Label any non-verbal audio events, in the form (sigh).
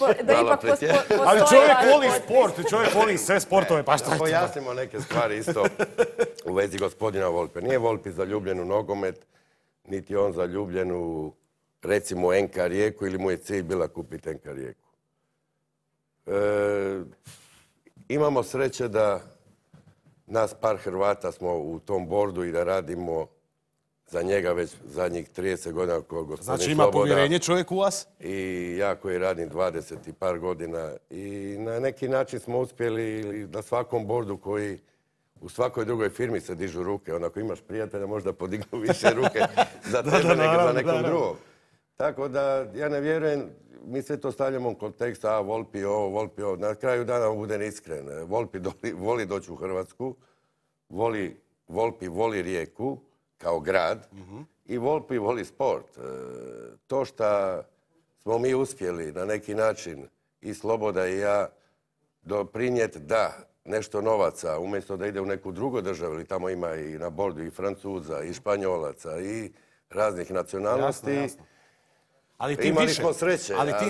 Ali čovjek ovaj voli sport, čovjek voli sve sportove, pa šta Pojasnimo neke stvari isto u vezi gospodina Volpe. Nije Volpi zaljubljen u nogomet, niti on zaljubljen u recimo NK Rijeku ili mu je cilj bila kupiti NK Rijeku. E, imamo sreće da nas par Hrvata smo u tom bordu i da radimo za njega već zadnjih 30 godina gospodin Znači ima povjerenje čovjek u vas? I ja koji radim 20 i par godina. I na neki način smo uspjeli na svakom bordu koji u svakoj drugoj firmi se dižu ruke. Onako imaš prijatelja možda podignu više ruke (laughs) za tebe nego za nekom drugog. Tako da ja ne vjerujem, mi sve to stavljamo u kontekst, a Volpi ovo, Volpi ovo. Na kraju dana budem iskren. Volpi voli doći u Hrvatsku, voli, Volpi voli rijeku, kao grad i Volpi voli sport. E, to što smo mi uspjeli na neki način i Sloboda i ja doprinijeti da nešto novaca, umjesto da ide u neku drugu državu, ili tamo ima i na bordu i Francuza, i Španjolaca, i raznih nacionalnosti. Ali Imali smo sreće.